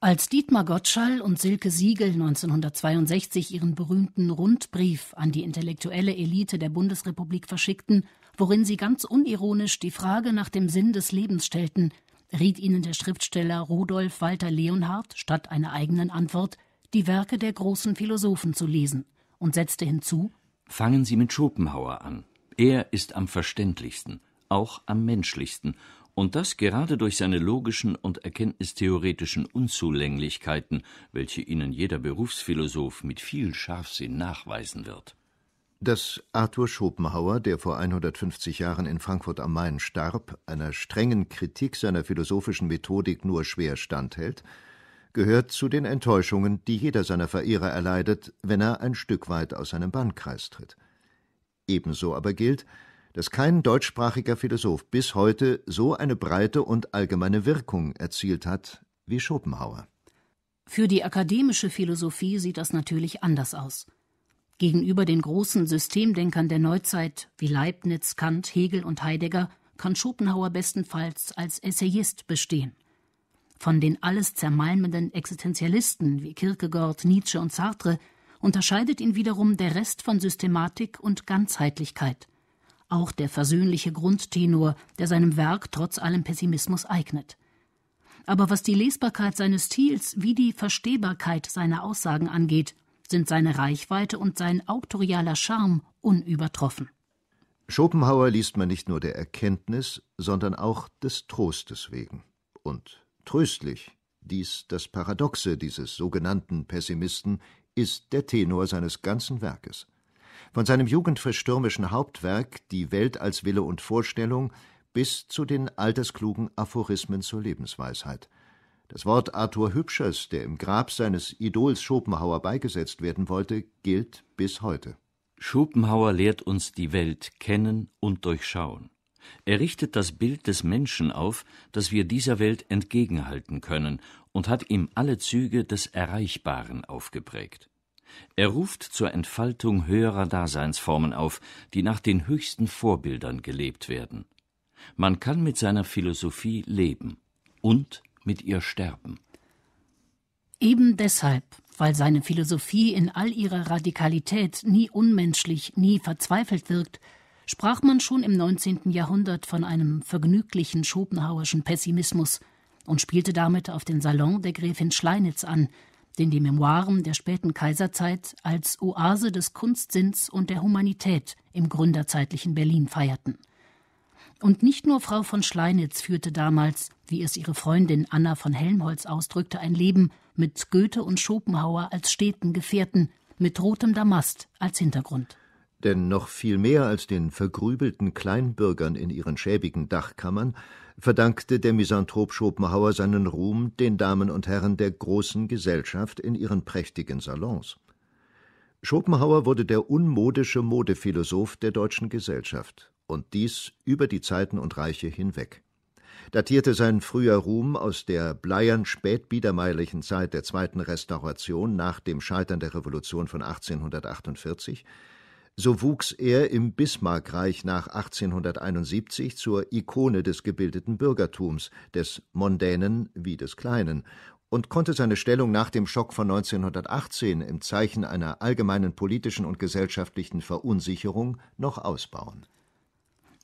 Als Dietmar Gottschall und Silke Siegel 1962 ihren berühmten Rundbrief an die intellektuelle Elite der Bundesrepublik verschickten, worin sie ganz unironisch die Frage nach dem Sinn des Lebens stellten, riet ihnen der Schriftsteller Rudolf Walter Leonhardt statt einer eigenen Antwort, die Werke der großen Philosophen zu lesen und setzte hinzu: Fangen Sie mit Schopenhauer an. Er ist am verständlichsten, auch am menschlichsten und das gerade durch seine logischen und erkenntnistheoretischen Unzulänglichkeiten, welche ihnen jeder Berufsphilosoph mit viel Scharfsinn nachweisen wird. Dass Arthur Schopenhauer, der vor 150 Jahren in Frankfurt am Main starb, einer strengen Kritik seiner philosophischen Methodik nur schwer standhält, gehört zu den Enttäuschungen, die jeder seiner Verehrer erleidet, wenn er ein Stück weit aus seinem Bannkreis tritt. Ebenso aber gilt, dass kein deutschsprachiger Philosoph bis heute so eine breite und allgemeine Wirkung erzielt hat wie Schopenhauer. Für die akademische Philosophie sieht das natürlich anders aus. Gegenüber den großen Systemdenkern der Neuzeit wie Leibniz, Kant, Hegel und Heidegger kann Schopenhauer bestenfalls als Essayist bestehen. Von den alles zermalmenden Existenzialisten wie Kierkegaard, Nietzsche und Sartre unterscheidet ihn wiederum der Rest von Systematik und Ganzheitlichkeit – auch der versöhnliche Grundtenor, der seinem Werk trotz allem Pessimismus eignet. Aber was die Lesbarkeit seines Stils wie die Verstehbarkeit seiner Aussagen angeht, sind seine Reichweite und sein autorialer Charme unübertroffen. Schopenhauer liest man nicht nur der Erkenntnis, sondern auch des Trostes wegen. Und tröstlich, dies das Paradoxe dieses sogenannten Pessimisten, ist der Tenor seines ganzen Werkes. Von seinem jugendverstürmischen Hauptwerk Die Welt als Wille und Vorstellung bis zu den altersklugen Aphorismen zur Lebensweisheit. Das Wort Arthur Hübschers, der im Grab seines Idols Schopenhauer beigesetzt werden wollte, gilt bis heute. Schopenhauer lehrt uns die Welt kennen und durchschauen. Er richtet das Bild des Menschen auf, das wir dieser Welt entgegenhalten können, und hat ihm alle Züge des Erreichbaren aufgeprägt. Er ruft zur Entfaltung höherer Daseinsformen auf, die nach den höchsten Vorbildern gelebt werden. Man kann mit seiner Philosophie leben und mit ihr sterben. Eben deshalb, weil seine Philosophie in all ihrer Radikalität nie unmenschlich, nie verzweifelt wirkt, sprach man schon im 19. Jahrhundert von einem vergnüglichen schopenhauerschen Pessimismus und spielte damit auf den Salon der Gräfin Schleinitz an, den die Memoiren der späten Kaiserzeit als Oase des Kunstsinns und der Humanität im gründerzeitlichen Berlin feierten. Und nicht nur Frau von Schleinitz führte damals, wie es ihre Freundin Anna von Helmholtz ausdrückte, ein Leben mit Goethe und Schopenhauer als steten Gefährten, mit rotem Damast als Hintergrund. Denn noch viel mehr als den vergrübelten Kleinbürgern in ihren schäbigen Dachkammern verdankte der Misanthrop Schopenhauer seinen Ruhm den Damen und Herren der großen Gesellschaft in ihren prächtigen Salons. Schopenhauer wurde der unmodische Modephilosoph der deutschen Gesellschaft, und dies über die Zeiten und Reiche hinweg. Datierte sein früher Ruhm aus der bleiern spätbiedermeierlichen Zeit der Zweiten Restauration nach dem Scheitern der Revolution von 1848, so wuchs er im Bismarckreich nach 1871 zur Ikone des gebildeten Bürgertums, des Mondänen wie des Kleinen, und konnte seine Stellung nach dem Schock von 1918 im Zeichen einer allgemeinen politischen und gesellschaftlichen Verunsicherung noch ausbauen.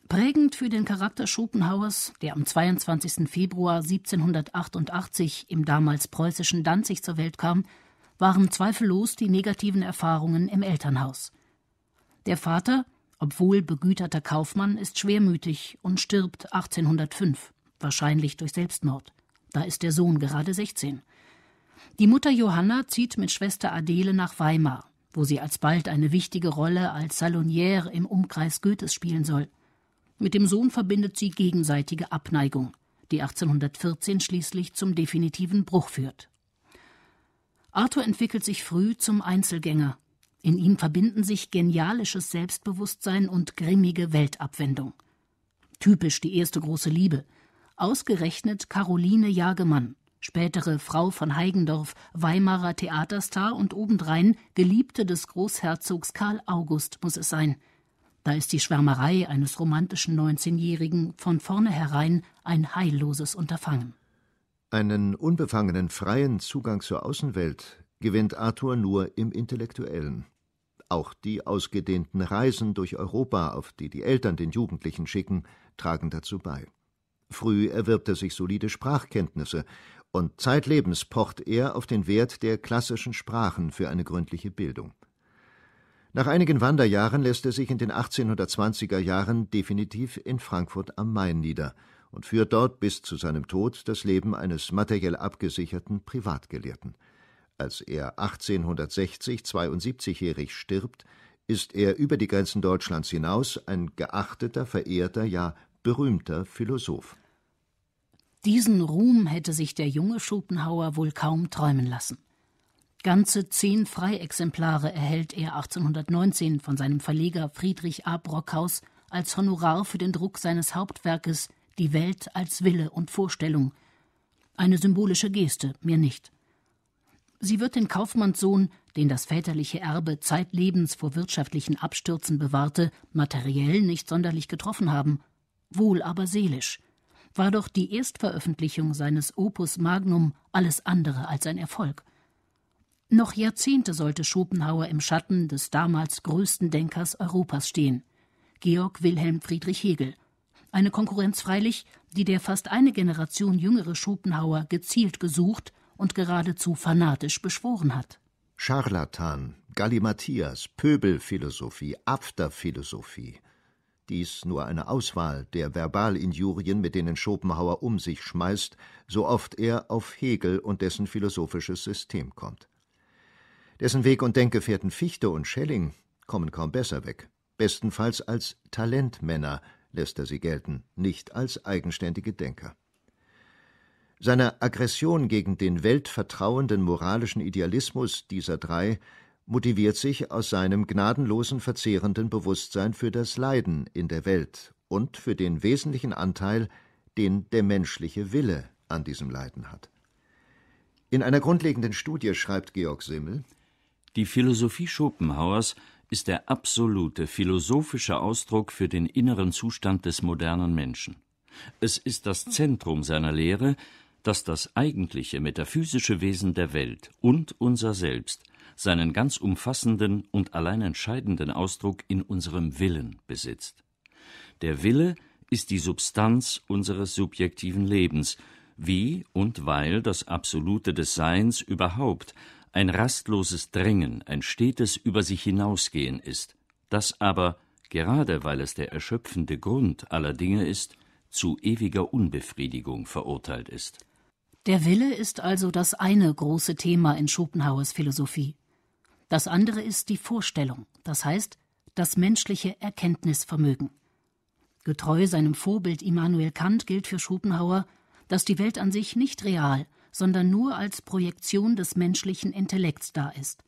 Prägend für den Charakter Schopenhauers, der am 22. Februar 1788 im damals preußischen Danzig zur Welt kam, waren zweifellos die negativen Erfahrungen im Elternhaus. Der Vater, obwohl begüterter Kaufmann, ist schwermütig und stirbt 1805, wahrscheinlich durch Selbstmord. Da ist der Sohn gerade 16. Die Mutter Johanna zieht mit Schwester Adele nach Weimar, wo sie alsbald eine wichtige Rolle als Salonniere im Umkreis Goethes spielen soll. Mit dem Sohn verbindet sie gegenseitige Abneigung, die 1814 schließlich zum definitiven Bruch führt. Arthur entwickelt sich früh zum Einzelgänger in ihm verbinden sich genialisches Selbstbewusstsein und grimmige Weltabwendung. Typisch die erste große Liebe. Ausgerechnet Caroline Jagemann, spätere Frau von Heigendorf, Weimarer Theaterstar und obendrein Geliebte des Großherzogs Karl August muss es sein. Da ist die Schwärmerei eines romantischen 19-Jährigen von vornherein ein heilloses Unterfangen. Einen unbefangenen, freien Zugang zur Außenwelt gewinnt Arthur nur im Intellektuellen. Auch die ausgedehnten Reisen durch Europa, auf die die Eltern den Jugendlichen schicken, tragen dazu bei. Früh erwirbt er sich solide Sprachkenntnisse und zeitlebens pocht er auf den Wert der klassischen Sprachen für eine gründliche Bildung. Nach einigen Wanderjahren lässt er sich in den 1820er Jahren definitiv in Frankfurt am Main nieder und führt dort bis zu seinem Tod das Leben eines materiell abgesicherten Privatgelehrten. Als er 1860 72-jährig stirbt, ist er über die Grenzen Deutschlands hinaus ein geachteter, verehrter, ja berühmter Philosoph. Diesen Ruhm hätte sich der junge Schopenhauer wohl kaum träumen lassen. Ganze zehn Freiexemplare erhält er 1819 von seinem Verleger Friedrich A. Brockhaus als Honorar für den Druck seines Hauptwerkes Die Welt als Wille und Vorstellung. Eine symbolische Geste, mir nicht. Sie wird den Kaufmannssohn, den das väterliche Erbe zeitlebens vor wirtschaftlichen Abstürzen bewahrte, materiell nicht sonderlich getroffen haben, wohl aber seelisch. War doch die Erstveröffentlichung seines Opus Magnum alles andere als ein Erfolg. Noch Jahrzehnte sollte Schopenhauer im Schatten des damals größten Denkers Europas stehen, Georg Wilhelm Friedrich Hegel. Eine Konkurrenz freilich, die der fast eine Generation jüngere Schopenhauer gezielt gesucht und geradezu fanatisch beschworen hat. Scharlatan, Gallimatias, Pöbelphilosophie, Afterphilosophie. Dies nur eine Auswahl der Verbalinjurien, mit denen Schopenhauer um sich schmeißt, so oft er auf Hegel und dessen philosophisches System kommt. Dessen Weg und Denkgefährten Fichte und Schelling kommen kaum besser weg. Bestenfalls als Talentmänner lässt er sie gelten, nicht als eigenständige Denker. Seiner Aggression gegen den weltvertrauenden moralischen Idealismus dieser drei motiviert sich aus seinem gnadenlosen verzehrenden Bewusstsein für das Leiden in der Welt und für den wesentlichen Anteil, den der menschliche Wille an diesem Leiden hat. In einer grundlegenden Studie schreibt Georg Simmel Die Philosophie Schopenhauers ist der absolute philosophische Ausdruck für den inneren Zustand des modernen Menschen. Es ist das Zentrum seiner Lehre, dass das eigentliche metaphysische Wesen der Welt und unser Selbst seinen ganz umfassenden und allein entscheidenden Ausdruck in unserem Willen besitzt. Der Wille ist die Substanz unseres subjektiven Lebens, wie und weil das Absolute des Seins überhaupt ein rastloses Drängen, ein stetes Über sich hinausgehen ist, das aber, gerade weil es der erschöpfende Grund aller Dinge ist, zu ewiger Unbefriedigung verurteilt ist. Der Wille ist also das eine große Thema in Schopenhauers Philosophie. Das andere ist die Vorstellung, das heißt das menschliche Erkenntnisvermögen. Getreu seinem Vorbild Immanuel Kant gilt für Schopenhauer, dass die Welt an sich nicht real, sondern nur als Projektion des menschlichen Intellekts da ist.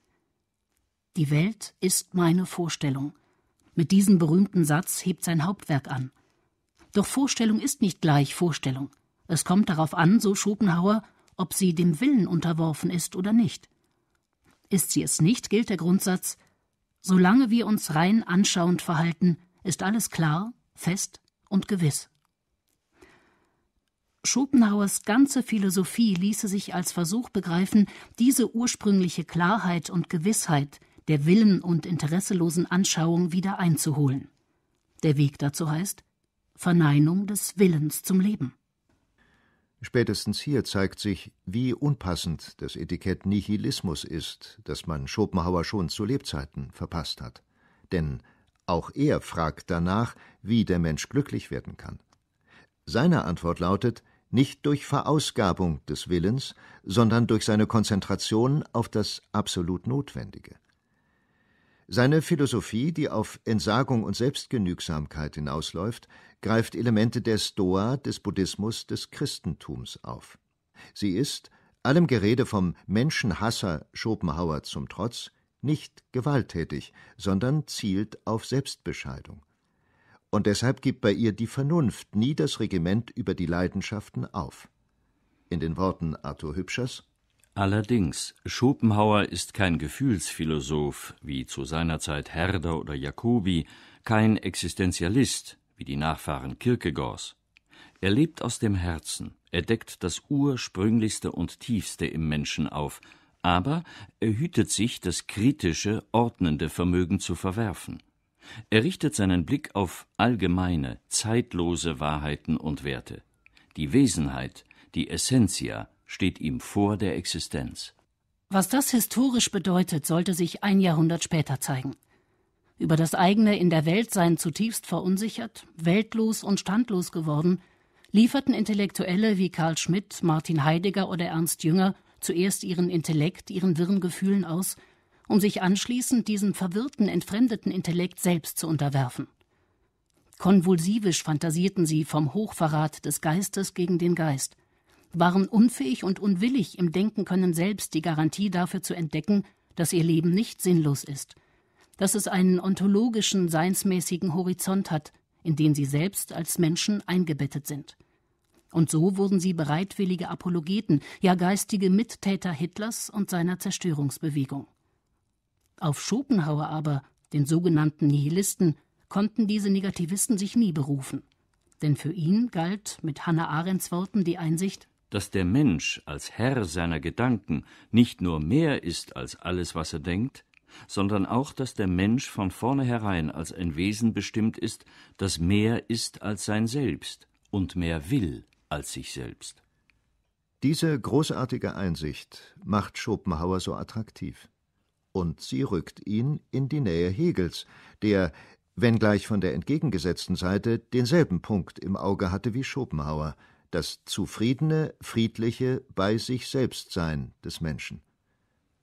Die Welt ist meine Vorstellung. Mit diesem berühmten Satz hebt sein Hauptwerk an. Doch Vorstellung ist nicht gleich Vorstellung. Es kommt darauf an, so Schopenhauer, ob sie dem Willen unterworfen ist oder nicht. Ist sie es nicht, gilt der Grundsatz Solange wir uns rein anschauend verhalten, ist alles klar, fest und gewiss. Schopenhauers ganze Philosophie ließe sich als Versuch begreifen, diese ursprüngliche Klarheit und Gewissheit der willen- und interesselosen Anschauung wieder einzuholen. Der Weg dazu heißt Verneinung des Willens zum Leben. Spätestens hier zeigt sich, wie unpassend das Etikett Nihilismus ist, das man Schopenhauer schon zu Lebzeiten verpasst hat. Denn auch er fragt danach, wie der Mensch glücklich werden kann. Seine Antwort lautet, nicht durch Verausgabung des Willens, sondern durch seine Konzentration auf das absolut Notwendige. Seine Philosophie, die auf Entsagung und Selbstgenügsamkeit hinausläuft, greift Elemente der Stoa, des Buddhismus, des Christentums auf. Sie ist, allem Gerede vom Menschenhasser Schopenhauer zum Trotz, nicht gewalttätig, sondern zielt auf Selbstbescheidung. Und deshalb gibt bei ihr die Vernunft nie das Regiment über die Leidenschaften auf. In den Worten Arthur Hübschers Allerdings, Schopenhauer ist kein Gefühlsphilosoph wie zu seiner Zeit Herder oder Jacobi, kein Existenzialist wie die Nachfahren Kierkegaards. Er lebt aus dem Herzen, er deckt das ursprünglichste und tiefste im Menschen auf, aber er hütet sich, das kritische, ordnende Vermögen zu verwerfen. Er richtet seinen Blick auf allgemeine, zeitlose Wahrheiten und Werte. Die Wesenheit, die Essentia, steht ihm vor der Existenz. Was das historisch bedeutet, sollte sich ein Jahrhundert später zeigen. Über das eigene in der Welt sein zutiefst verunsichert, weltlos und standlos geworden, lieferten Intellektuelle wie Karl Schmidt, Martin Heidegger oder Ernst Jünger zuerst ihren Intellekt ihren wirren Gefühlen aus, um sich anschließend diesem verwirrten, entfremdeten Intellekt selbst zu unterwerfen. Konvulsivisch fantasierten sie vom Hochverrat des Geistes gegen den Geist, waren unfähig und unwillig im Denken können selbst die Garantie dafür zu entdecken, dass ihr Leben nicht sinnlos ist, dass es einen ontologischen, seinsmäßigen Horizont hat, in den sie selbst als Menschen eingebettet sind. Und so wurden sie bereitwillige Apologeten, ja geistige Mittäter Hitlers und seiner Zerstörungsbewegung. Auf Schopenhauer aber, den sogenannten Nihilisten, konnten diese Negativisten sich nie berufen. Denn für ihn galt mit Hannah Arendts Worten die Einsicht, dass der Mensch als Herr seiner Gedanken nicht nur mehr ist als alles, was er denkt, sondern auch, dass der Mensch von vornherein als ein Wesen bestimmt ist, das mehr ist als sein Selbst und mehr will als sich selbst. Diese großartige Einsicht macht Schopenhauer so attraktiv. Und sie rückt ihn in die Nähe Hegels, der, wenngleich von der entgegengesetzten Seite, denselben Punkt im Auge hatte wie Schopenhauer – das zufriedene, friedliche bei sich selbst sein des Menschen.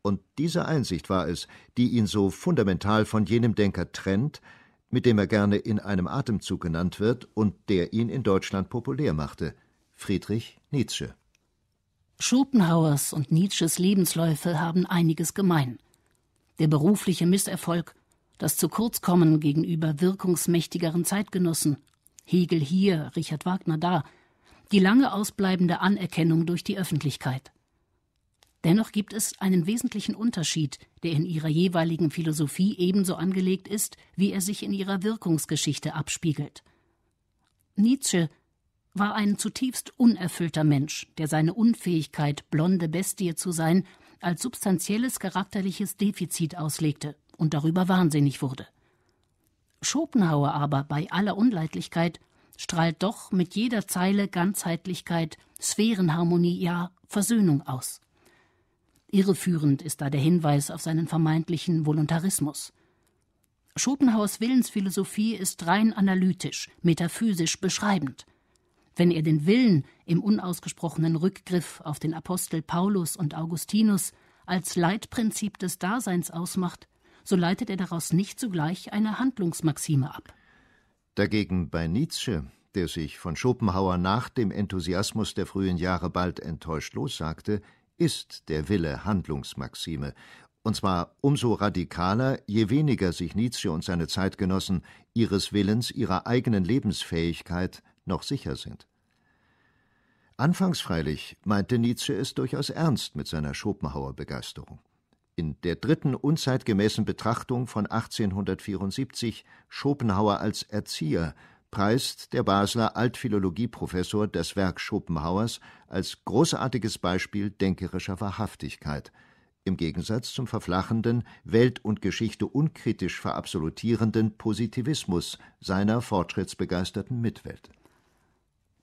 Und diese Einsicht war es, die ihn so fundamental von jenem Denker trennt, mit dem er gerne in einem Atemzug genannt wird und der ihn in Deutschland populär machte, Friedrich Nietzsche. Schopenhauers und Nietzsches Lebensläufe haben einiges gemein. Der berufliche Misserfolg, das zu Kurzkommen gegenüber wirkungsmächtigeren Zeitgenossen, Hegel hier, Richard Wagner da, die lange ausbleibende Anerkennung durch die Öffentlichkeit. Dennoch gibt es einen wesentlichen Unterschied, der in ihrer jeweiligen Philosophie ebenso angelegt ist, wie er sich in ihrer Wirkungsgeschichte abspiegelt. Nietzsche war ein zutiefst unerfüllter Mensch, der seine Unfähigkeit, blonde Bestie zu sein, als substanzielles charakterliches Defizit auslegte und darüber wahnsinnig wurde. Schopenhauer aber bei aller Unleidlichkeit strahlt doch mit jeder Zeile Ganzheitlichkeit, Sphärenharmonie, ja Versöhnung aus. Irreführend ist da der Hinweis auf seinen vermeintlichen Voluntarismus. Schopenhauers Willensphilosophie ist rein analytisch, metaphysisch beschreibend. Wenn er den Willen im unausgesprochenen Rückgriff auf den Apostel Paulus und Augustinus als Leitprinzip des Daseins ausmacht, so leitet er daraus nicht zugleich eine Handlungsmaxime ab. Dagegen bei Nietzsche, der sich von Schopenhauer nach dem Enthusiasmus der frühen Jahre bald enttäuscht lossagte, ist der Wille Handlungsmaxime, und zwar umso radikaler, je weniger sich Nietzsche und seine Zeitgenossen ihres Willens, ihrer eigenen Lebensfähigkeit noch sicher sind. Anfangs freilich meinte Nietzsche es durchaus ernst mit seiner Schopenhauer Begeisterung. In der dritten unzeitgemäßen Betrachtung von 1874 Schopenhauer als Erzieher preist der Basler Altphilologieprofessor das Werk Schopenhauers als großartiges Beispiel denkerischer Wahrhaftigkeit, im Gegensatz zum verflachenden, Welt und Geschichte unkritisch verabsolutierenden Positivismus seiner fortschrittsbegeisterten Mitwelt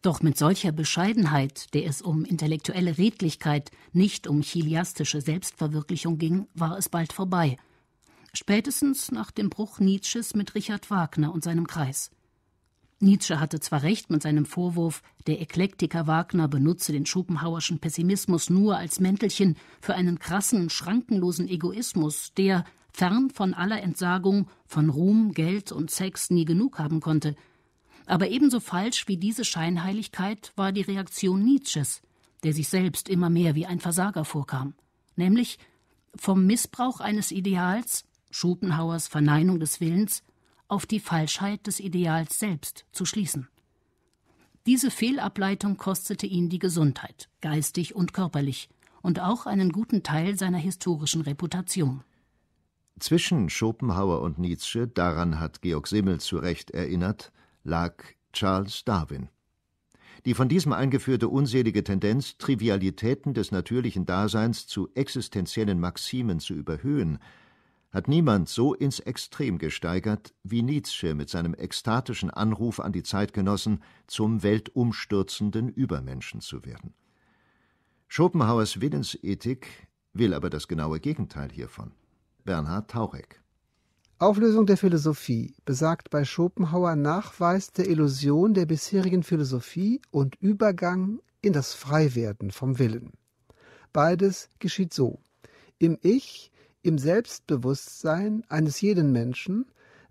doch mit solcher Bescheidenheit, der es um intellektuelle Redlichkeit, nicht um chiliastische Selbstverwirklichung ging, war es bald vorbei. Spätestens nach dem Bruch Nietzsches mit Richard Wagner und seinem Kreis. Nietzsche hatte zwar recht mit seinem Vorwurf, der Eklektiker Wagner benutze den Schopenhauerschen Pessimismus nur als Mäntelchen für einen krassen, schrankenlosen Egoismus, der, fern von aller Entsagung, von Ruhm, Geld und Sex nie genug haben konnte – aber ebenso falsch wie diese Scheinheiligkeit war die Reaktion Nietzsches, der sich selbst immer mehr wie ein Versager vorkam, nämlich vom Missbrauch eines Ideals, Schopenhauers Verneinung des Willens, auf die Falschheit des Ideals selbst zu schließen. Diese Fehlableitung kostete ihn die Gesundheit, geistig und körperlich, und auch einen guten Teil seiner historischen Reputation. Zwischen Schopenhauer und Nietzsche, daran hat Georg Simmel zu Recht erinnert, lag Charles Darwin. Die von diesem eingeführte unselige Tendenz, Trivialitäten des natürlichen Daseins zu existenziellen Maximen zu überhöhen, hat niemand so ins Extrem gesteigert wie Nietzsche mit seinem ekstatischen Anruf an die Zeitgenossen, zum weltumstürzenden Übermenschen zu werden. Schopenhauers Willensethik will aber das genaue Gegenteil hiervon. Bernhard Taurek Auflösung der Philosophie besagt bei Schopenhauer Nachweis der Illusion der bisherigen Philosophie und Übergang in das Freiwerden vom Willen. Beides geschieht so. Im Ich, im Selbstbewusstsein eines jeden Menschen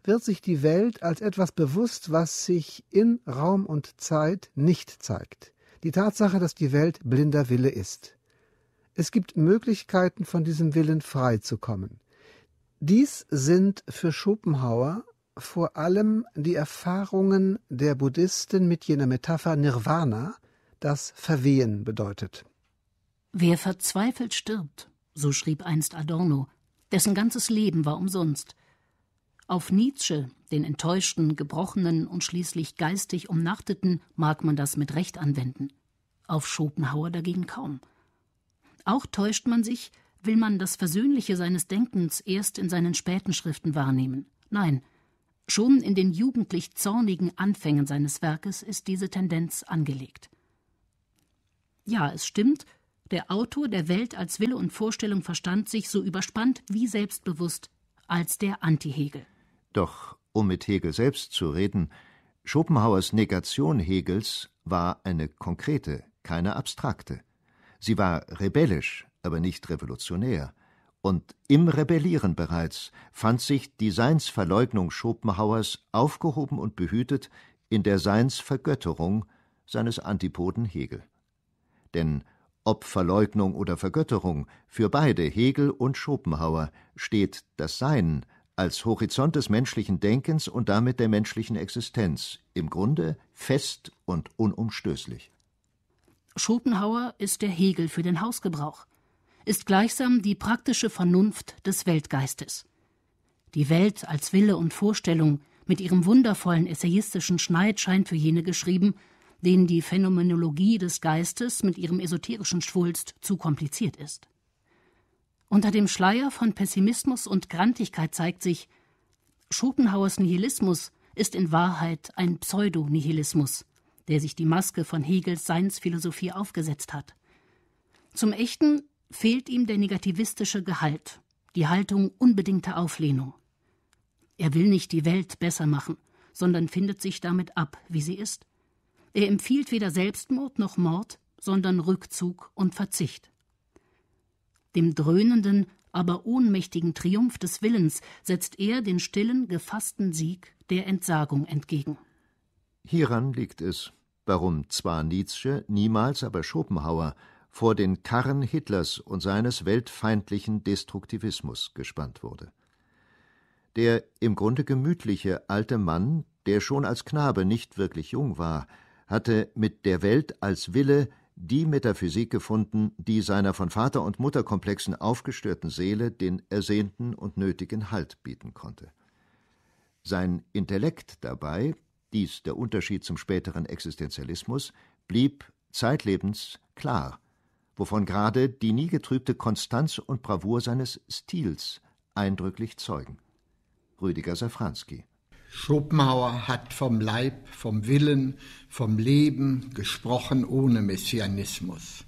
wird sich die Welt als etwas bewusst, was sich in Raum und Zeit nicht zeigt. Die Tatsache, dass die Welt blinder Wille ist. Es gibt Möglichkeiten, von diesem Willen frei zu kommen. Dies sind für Schopenhauer vor allem die Erfahrungen der Buddhisten mit jener Metapher Nirvana, das Verwehen bedeutet. Wer verzweifelt stirbt, so schrieb einst Adorno, dessen ganzes Leben war umsonst. Auf Nietzsche, den enttäuschten, gebrochenen und schließlich geistig umnachteten, mag man das mit Recht anwenden. Auf Schopenhauer dagegen kaum. Auch täuscht man sich, will man das Versöhnliche seines Denkens erst in seinen späten Schriften wahrnehmen. Nein, schon in den jugendlich zornigen Anfängen seines Werkes ist diese Tendenz angelegt. Ja, es stimmt, der Autor der Welt als Wille und Vorstellung verstand sich so überspannt wie selbstbewusst als der Anti-Hegel. Doch, um mit Hegel selbst zu reden, Schopenhauers Negation Hegels war eine konkrete, keine abstrakte. Sie war rebellisch, aber nicht revolutionär. Und im Rebellieren bereits fand sich die Seinsverleugnung Schopenhauers aufgehoben und behütet in der Seinsvergötterung seines Antipoden Hegel. Denn ob Verleugnung oder Vergötterung, für beide Hegel und Schopenhauer steht das Sein als Horizont des menschlichen Denkens und damit der menschlichen Existenz im Grunde fest und unumstößlich. Schopenhauer ist der Hegel für den Hausgebrauch ist gleichsam die praktische Vernunft des Weltgeistes. Die Welt als Wille und Vorstellung mit ihrem wundervollen essayistischen Schneid scheint für jene geschrieben, denen die Phänomenologie des Geistes mit ihrem esoterischen Schwulst zu kompliziert ist. Unter dem Schleier von Pessimismus und Grantigkeit zeigt sich, Schopenhauers Nihilismus ist in Wahrheit ein Pseudo-Nihilismus, der sich die Maske von Hegels Seinsphilosophie aufgesetzt hat. Zum echten fehlt ihm der negativistische Gehalt, die Haltung unbedingter Auflehnung. Er will nicht die Welt besser machen, sondern findet sich damit ab, wie sie ist. Er empfiehlt weder Selbstmord noch Mord, sondern Rückzug und Verzicht. Dem dröhnenden, aber ohnmächtigen Triumph des Willens setzt er den stillen, gefassten Sieg der Entsagung entgegen. Hieran liegt es, warum zwar Nietzsche, niemals aber Schopenhauer vor den Karren Hitlers und seines weltfeindlichen Destruktivismus gespannt wurde. Der im Grunde gemütliche alte Mann, der schon als Knabe nicht wirklich jung war, hatte mit der Welt als Wille die Metaphysik gefunden, die seiner von Vater- und Mutterkomplexen aufgestörten Seele den ersehnten und nötigen Halt bieten konnte. Sein Intellekt dabei, dies der Unterschied zum späteren Existenzialismus, blieb zeitlebens klar – wovon gerade die nie getrübte Konstanz und Bravour seines Stils eindrücklich zeugen. Rüdiger Safranski. Schopenhauer hat vom Leib, vom Willen, vom Leben gesprochen ohne Messianismus.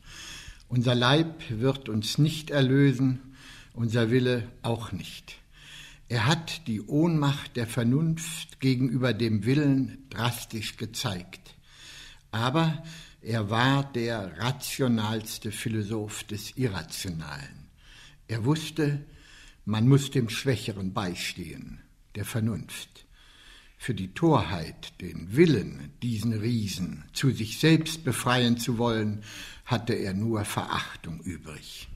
Unser Leib wird uns nicht erlösen, unser Wille auch nicht. Er hat die Ohnmacht der Vernunft gegenüber dem Willen drastisch gezeigt. Aber er war der rationalste Philosoph des Irrationalen. Er wusste, man muss dem Schwächeren beistehen, der Vernunft. Für die Torheit, den Willen, diesen Riesen zu sich selbst befreien zu wollen, hatte er nur Verachtung übrig.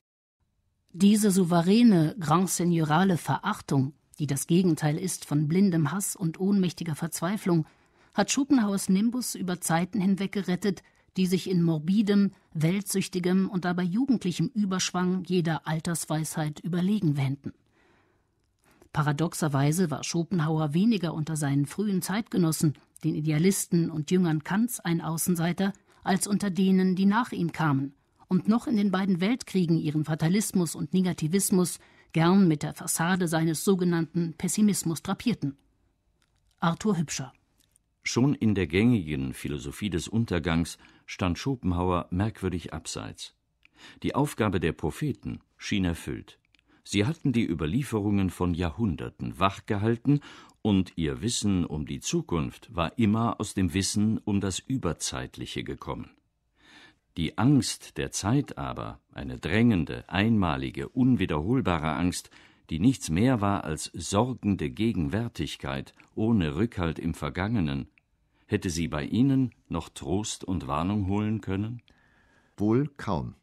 Diese souveräne, grand seigneurale Verachtung, die das Gegenteil ist von blindem Hass und ohnmächtiger Verzweiflung, hat Schopenhauers Nimbus über Zeiten hinweg gerettet – die sich in morbidem, weltsüchtigem und dabei jugendlichem Überschwang jeder Altersweisheit überlegen wähnten. Paradoxerweise war Schopenhauer weniger unter seinen frühen Zeitgenossen, den Idealisten und Jüngern Kants, ein Außenseiter, als unter denen, die nach ihm kamen und noch in den beiden Weltkriegen ihren Fatalismus und Negativismus gern mit der Fassade seines sogenannten Pessimismus drapierten. Arthur Hübscher Schon in der gängigen Philosophie des Untergangs stand Schopenhauer merkwürdig abseits. Die Aufgabe der Propheten schien erfüllt. Sie hatten die Überlieferungen von Jahrhunderten wachgehalten und ihr Wissen um die Zukunft war immer aus dem Wissen um das Überzeitliche gekommen. Die Angst der Zeit aber, eine drängende, einmalige, unwiederholbare Angst, die nichts mehr war als sorgende Gegenwärtigkeit, ohne Rückhalt im Vergangenen, Hätte sie bei Ihnen noch Trost und Warnung holen können? Wohl kaum.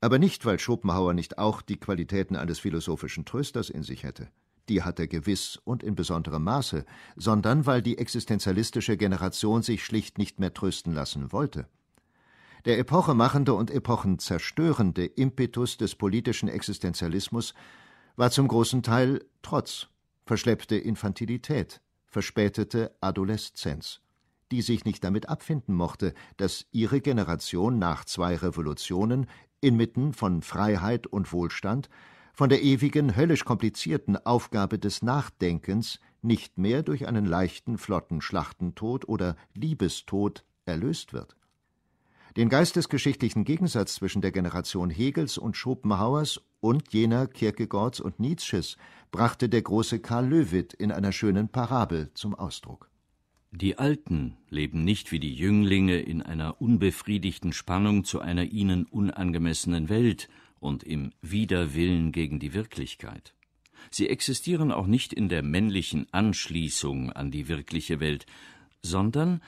Aber nicht, weil Schopenhauer nicht auch die Qualitäten eines philosophischen Trösters in sich hätte. Die hat er gewiss und in besonderem Maße, sondern weil die existenzialistische Generation sich schlicht nicht mehr trösten lassen wollte. Der epochemachende und epochenzerstörende Impetus des politischen Existenzialismus war zum großen Teil Trotz, verschleppte Infantilität, verspätete Adoleszenz die sich nicht damit abfinden mochte, dass ihre Generation nach zwei Revolutionen inmitten von Freiheit und Wohlstand von der ewigen, höllisch komplizierten Aufgabe des Nachdenkens nicht mehr durch einen leichten, flotten Schlachtentod oder Liebestod erlöst wird. Den geistesgeschichtlichen Gegensatz zwischen der Generation Hegels und Schopenhauers und jener Kierkegaards und Nietzsches brachte der große Karl Löwit in einer schönen Parabel zum Ausdruck. Die Alten leben nicht wie die Jünglinge in einer unbefriedigten Spannung zu einer ihnen unangemessenen Welt und im Widerwillen gegen die Wirklichkeit. Sie existieren auch nicht in der männlichen Anschließung an die wirkliche Welt, sondern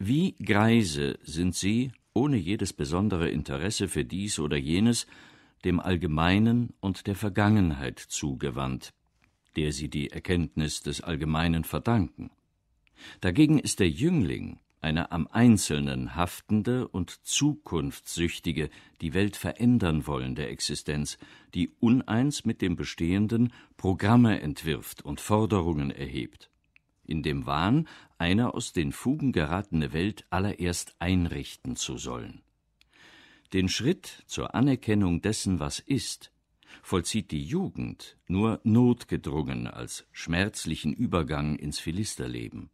wie Greise sind sie, ohne jedes besondere Interesse für dies oder jenes, dem Allgemeinen und der Vergangenheit zugewandt, der sie die Erkenntnis des Allgemeinen verdanken. Dagegen ist der Jüngling eine am Einzelnen haftende und zukunftssüchtige, die Welt verändern wollende Existenz, die uneins mit dem Bestehenden Programme entwirft und Forderungen erhebt. In dem Wahn, eine aus den Fugen geratene Welt allererst einrichten zu sollen. Den Schritt zur Anerkennung dessen, was ist, vollzieht die Jugend nur notgedrungen als schmerzlichen Übergang ins Philisterleben.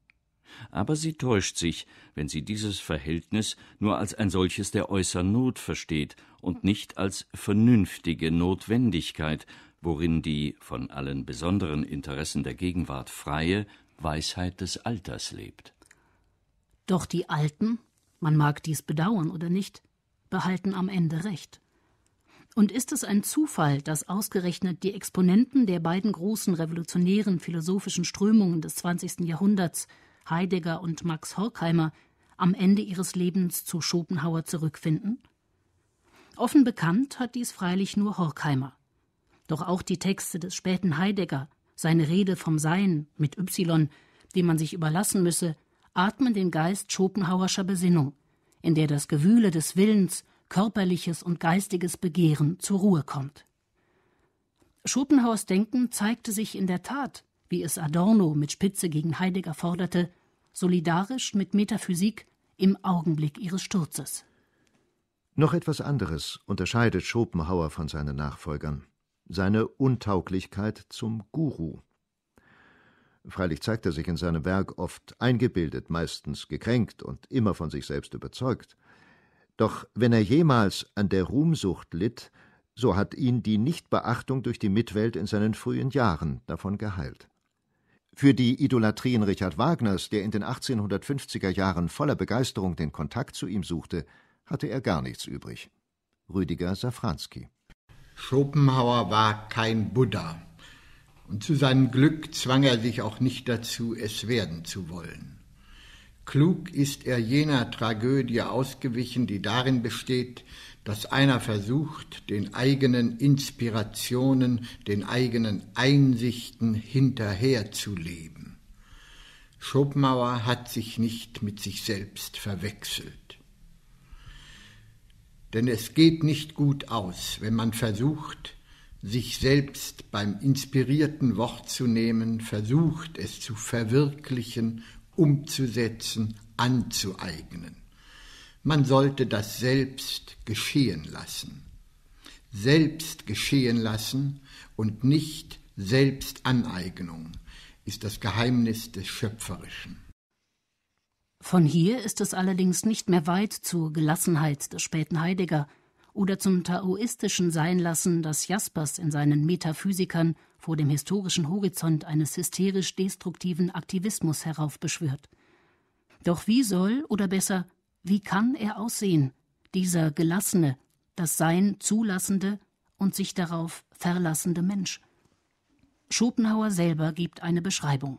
Aber sie täuscht sich, wenn sie dieses Verhältnis nur als ein solches der äußeren Not versteht und nicht als vernünftige Notwendigkeit, worin die von allen besonderen Interessen der Gegenwart freie Weisheit des Alters lebt. Doch die Alten, man mag dies bedauern oder nicht, behalten am Ende recht. Und ist es ein Zufall, dass ausgerechnet die Exponenten der beiden großen revolutionären philosophischen Strömungen des 20. Jahrhunderts Heidegger und Max Horkheimer am Ende ihres Lebens zu Schopenhauer zurückfinden? Offen bekannt hat dies freilich nur Horkheimer. Doch auch die Texte des späten Heidegger, seine Rede vom Sein mit Y, dem man sich überlassen müsse, atmen den Geist Schopenhauerscher Besinnung, in der das Gewühle des Willens, körperliches und geistiges Begehren zur Ruhe kommt. Schopenhauers Denken zeigte sich in der Tat wie es Adorno mit Spitze gegen Heidegger forderte, solidarisch mit Metaphysik im Augenblick ihres Sturzes. Noch etwas anderes unterscheidet Schopenhauer von seinen Nachfolgern seine Untauglichkeit zum Guru. Freilich zeigt er sich in seinem Werk oft eingebildet, meistens gekränkt und immer von sich selbst überzeugt. Doch wenn er jemals an der Ruhmsucht litt, so hat ihn die Nichtbeachtung durch die Mitwelt in seinen frühen Jahren davon geheilt. Für die Idolatrien Richard Wagners, der in den 1850er Jahren voller Begeisterung den Kontakt zu ihm suchte, hatte er gar nichts übrig. Rüdiger Safranski Schopenhauer war kein Buddha. Und zu seinem Glück zwang er sich auch nicht dazu, es werden zu wollen. Klug ist er jener Tragödie ausgewichen, die darin besteht, dass einer versucht, den eigenen Inspirationen, den eigenen Einsichten hinterherzuleben. Schopenhauer hat sich nicht mit sich selbst verwechselt. Denn es geht nicht gut aus, wenn man versucht, sich selbst beim inspirierten Wort zu nehmen, versucht es zu verwirklichen, umzusetzen, anzueignen. Man sollte das selbst geschehen lassen. Selbst geschehen lassen und nicht Selbstaneignung ist das Geheimnis des Schöpferischen. Von hier ist es allerdings nicht mehr weit zur Gelassenheit des späten Heidegger oder zum taoistischen Seinlassen, das Jaspers in seinen Metaphysikern vor dem historischen Horizont eines hysterisch destruktiven Aktivismus heraufbeschwört. Doch wie soll oder besser wie kann er aussehen, dieser gelassene, das Sein zulassende und sich darauf verlassende Mensch? Schopenhauer selber gibt eine Beschreibung.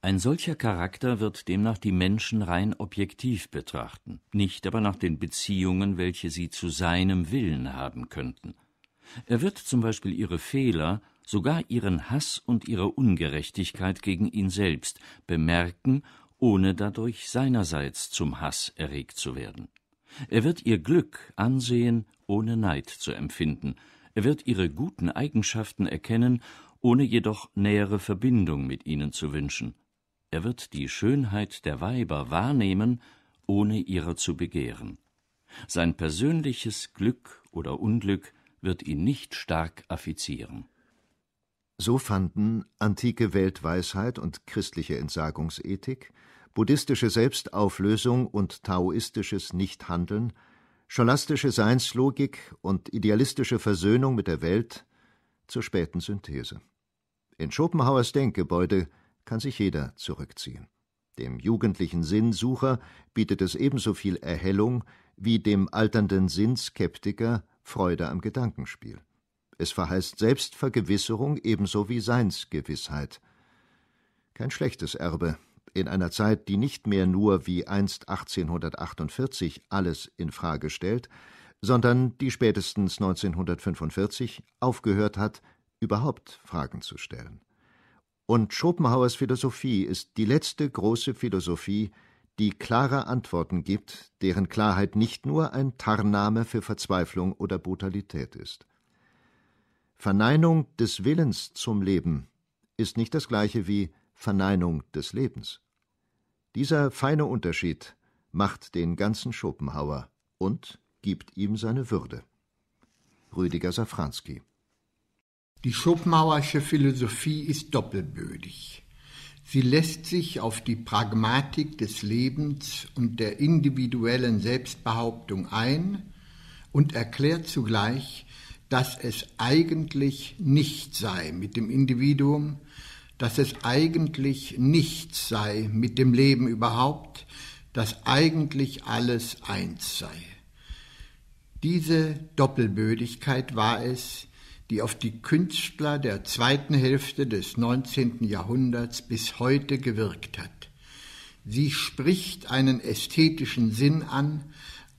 Ein solcher Charakter wird demnach die Menschen rein objektiv betrachten, nicht aber nach den Beziehungen, welche sie zu seinem Willen haben könnten. Er wird zum Beispiel ihre Fehler, sogar ihren Hass und ihre Ungerechtigkeit gegen ihn selbst bemerken ohne dadurch seinerseits zum Hass erregt zu werden. Er wird ihr Glück ansehen, ohne Neid zu empfinden, er wird ihre guten Eigenschaften erkennen, ohne jedoch nähere Verbindung mit ihnen zu wünschen, er wird die Schönheit der Weiber wahrnehmen, ohne ihrer zu begehren. Sein persönliches Glück oder Unglück wird ihn nicht stark affizieren. So fanden antike Weltweisheit und christliche Entsagungsethik buddhistische Selbstauflösung und taoistisches Nichthandeln, scholastische Seinslogik und idealistische Versöhnung mit der Welt zur späten Synthese. In Schopenhauers Denkgebäude kann sich jeder zurückziehen. Dem jugendlichen Sinnsucher bietet es ebenso viel Erhellung wie dem alternden Sinnskeptiker Freude am Gedankenspiel. Es verheißt Selbstvergewisserung ebenso wie Seinsgewissheit. Kein schlechtes Erbe, in einer Zeit, die nicht mehr nur wie einst 1848 alles in Frage stellt, sondern die spätestens 1945 aufgehört hat, überhaupt Fragen zu stellen. Und Schopenhauers Philosophie ist die letzte große Philosophie, die klare Antworten gibt, deren Klarheit nicht nur ein Tarnname für Verzweiflung oder Brutalität ist. Verneinung des Willens zum Leben ist nicht das gleiche wie Verneinung des Lebens. Dieser feine Unterschied macht den ganzen Schopenhauer und gibt ihm seine Würde. Rüdiger Safranski Die Schopenhauersche Philosophie ist doppelbödig. Sie lässt sich auf die Pragmatik des Lebens und der individuellen Selbstbehauptung ein und erklärt zugleich, dass es eigentlich nicht sei mit dem Individuum, dass es eigentlich nichts sei mit dem Leben überhaupt, dass eigentlich alles eins sei. Diese Doppelbödigkeit war es, die auf die Künstler der zweiten Hälfte des 19. Jahrhunderts bis heute gewirkt hat. Sie spricht einen ästhetischen Sinn an,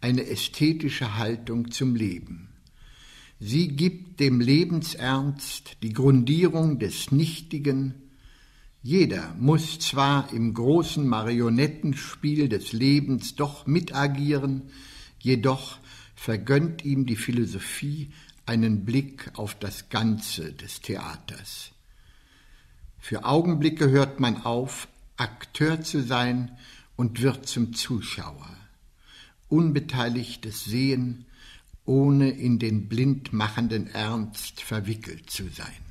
eine ästhetische Haltung zum Leben. Sie gibt dem Lebensernst die Grundierung des Nichtigen jeder muss zwar im großen Marionettenspiel des Lebens doch mitagieren, jedoch vergönnt ihm die Philosophie einen Blick auf das Ganze des Theaters. Für Augenblicke hört man auf, Akteur zu sein und wird zum Zuschauer. Unbeteiligtes Sehen, ohne in den blindmachenden Ernst verwickelt zu sein.